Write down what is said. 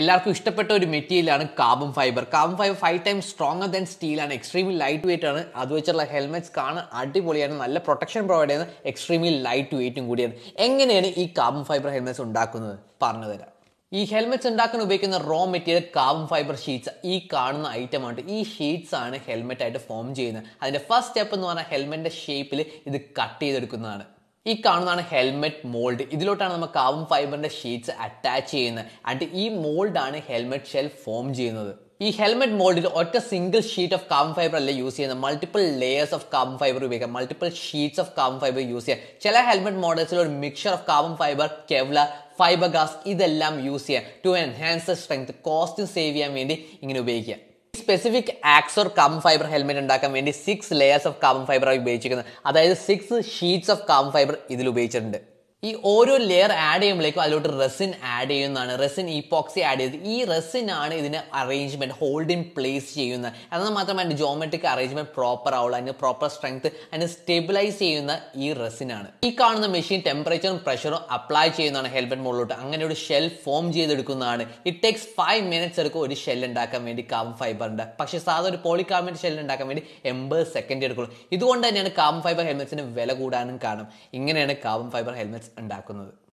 എല്ലാവർക്കും ഇഷ്ടപ്പെട്ട ഒരു മെറ്റീരിയലാണ് carbon fibre carbon fibre five time stronger than steel ആണ് എക്സ്ട്രീംലി ലൈറ്റ് വെയിറ്റ് ആണ് അത് വെച്ചുള്ള ഹെൽമെറ്റ്സ് കാണാൻ അടിപൊളിയാണ് നല്ല പ്രൊട്ടക്ഷൻ പ്രൊവൈഡ് ചെയ്യുന്ന എക്സ്ട്രീംലി ലൈറ്റ് വെയിറ്റും കൂടിയാണ് എങ്ങനെയാണ് ഈ കാർബൺ ഫൈബർ ഹെൽമെറ്റ്സ് ഉണ്ടാക്കുന്നത് പറഞ്ഞു തരാം ഈ ഹെൽമെറ്റ്സ് ഉണ്ടാക്കാൻ ഉപയോഗിക്കുന്ന raw material carbon fibre sheets ഈ കാണുന്ന ഐറ്റം ആണ് ഈ ഷീറ്റ്സ് ആണ് ഹെൽമെറ്റ് ആയിട്ട് ഫോം ചെയ്യുന്നത് അതിന്റെ ഫസ്റ്റ് സ്റ്റെപ്പ് എന്ന് പറഞ്ഞാൽ ഹെൽമെറ്റിന്റെ ഷേപ്പിൽ ഇത് കട്ട് ചെയ്തെടുക്കുന്നതാണ് ഈ കാണുന്നതാണ് ഹെൽമെറ്റ് മോൾഡ് ഇതിലോട്ടാണ് നമ്മൾ കാവും ഫൈബറിന്റെ ഷീറ്റ്സ് അറ്റാച്ച് ചെയ്യുന്നത് ആൻഡ് ഈ മോൾഡാണ് ഹെൽമെറ്റ് ഷെൽ ഫോം ചെയ്യുന്നത് ഈ ഹെൽമെറ്റ് മോൾഡിൽ ഒറ്റ single sheet of carbon fibre അല്ല യൂസ് ചെയ്യുന്നത് multiple layers of carbon fibre ഉപയോഗിക്കാം multiple sheets of carbon fibre use ചെയ്യാം ചില ഹെൽമെറ്റ് മോഡൽസിൽ ഒരു mixer of carbon fibre Kevlar fibre glass ഇതെല്ലാം യൂസ് ചെയ്യാം to enhance the strength cost save ചെയ്യാൻ വേണ്ടി ഇങ്ങനെ ഉപയോഗിക്കുക specific Axor carbon fibre helmet ഉണ്ടാക്കാൻ വേണ്ടി six layers of carbon fibre ഉപയോഗിച്ചിരിക്കുന്നത് അതായത് six sheets of carbon fibre ഇതിൽ ഉപയോഗിച്ചിട്ടുണ്ട് ഈ ഓരോ ലെയർ ആഡ് ചെയ്യുമ്പോഴേക്കും അതിലോട്ട് റെസിൻ ആഡ് ചെയ്യുന്നതാണ് റെസിൻ ഈപോക്സി ആഡ് ചെയ്ത് ഈ റെസിൻ ആണ് ഇതിന് അറേഞ്ച്മെന്റ് ഹോൾഡ് ഇൻ പ്ലേസ് ചെയ്യുന്നത് എന്നാൽ മാത്രമേ അതിന്റെ ജോമെട്രിക് അറേഞ്ച്മെന്റ് പ്രോപ്പർ ആവുള്ളൂ അതിന് പ്രോപ്പർ സ്ട്രെങ്ത് അതിന് സ്റ്റെബിലൈസ് ചെയ്യുന്ന ഈ റെസിൻ ആണ് ഈ കാണുന്ന മെഷീൻ ടെമ്പറേച്ചറും പ്രഷറും അപ്ലൈ ചെയ്യുന്നതാണ് ഹെൽമെറ്റ് മുകളിലോട്ട് അങ്ങനെ ഒരു ഷെൽ ഫോം ചെയ്തെടുക്കുന്നതാണ് ഇറ്റ് ടേക്സ് ഫൈവ് മിനിറ്റ്സ് എടുക്കും ഒരു ഷെൽ ഉണ്ടാക്കാൻ വേണ്ടി കാർബൺ ഫൈബറിന്റെ പക്ഷേ സാധാരണ ഒരു പോളികാർബണേറ്റ് ഷെൽ ഉണ്ടാക്കാൻ വേണ്ടി എൺപത് സെക്കൻഡ് എടുക്കുള്ളൂ ഇതുകൊണ്ട് തന്നെയാണ് കാർബൺ ഫൈബർ ഹെൽമെറ്റ്സിന് വില കൂടാനും കാരണം ഇങ്ങനെയാണ് കാർബൺ ഫൈബർ ഹെൽമെറ്റ്സ് ഉണ്ടാക്കുന്നത്